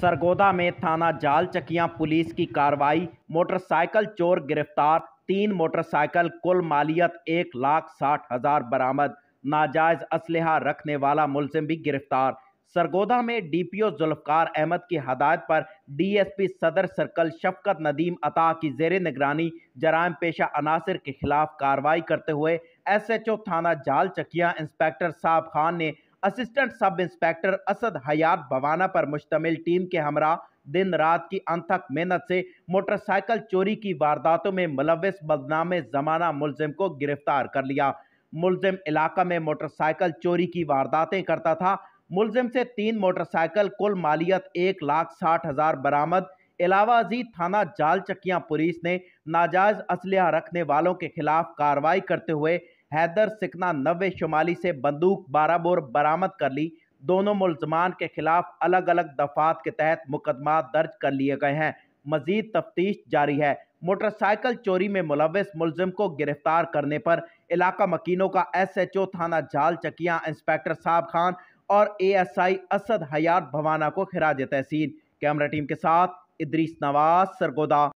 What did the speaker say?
सरगोदा में थाना जाल चकिया पुलिस की कार्रवाई मोटरसाइकिल चोर गिरफ्तार तीन मोटरसाइकिल कुल मालियत एक लाख साठ हज़ार बरामद नाजायज असलहा रखने वाला मुलजिम भी गिरफ्तार सरगोदा में डीपीओ जुल्फकार अहमद की हदायत पर डीएसपी सदर सर्कल शफकत नदीम अता की जेर निगरानी जराम पेशा अनासर के खिलाफ कार्रवाई करते हुए एसएचओ थाना जाल चकिया इंस्पेक्टर साहब खान ने assistant sub inspector Asad Hayat Bawana पर मुश्तमिल टीम के हमरा दिन रात की अनथक मेहनत से मोटरसाइकिल चोरी की वारदातों में मुलविस बदनाम जमाना मुलजिम को गिरफ्तार कर लिया मुलजिम इलाका में मोटरसाइकिल चोरी की वारदातें करता था मुलजिम से तीन मोटरसाइकिल कुल मालियत एक लाख साठ हज़ार बरामद इलावा अजीज थाना जाल चकिया पुलिस ने नाजायज असलह रखने वालों के खिलाफ कार्रवाई करते हुए हैदर सिकना नवे शुमाली से बंदूक बाराबोर बोर बरामद कर ली दोनों मुलजमान के खिलाफ अलग अलग दफात के तहत मुकदमा दर्ज कर लिए गए हैं मजीद तफ्तीश जारी है मोटरसाइकिल चोरी में मुलविस मुलजिम को गिरफ्तार करने पर इलाका मकीनों का एस एच ओ थाना जाल चकिया इंस्पेक्टर साहब खान और A S I Asad Hayat Bhawana को खराज तहसीन कैमरा टीम के साथ इदरीस नवाज सरगोदा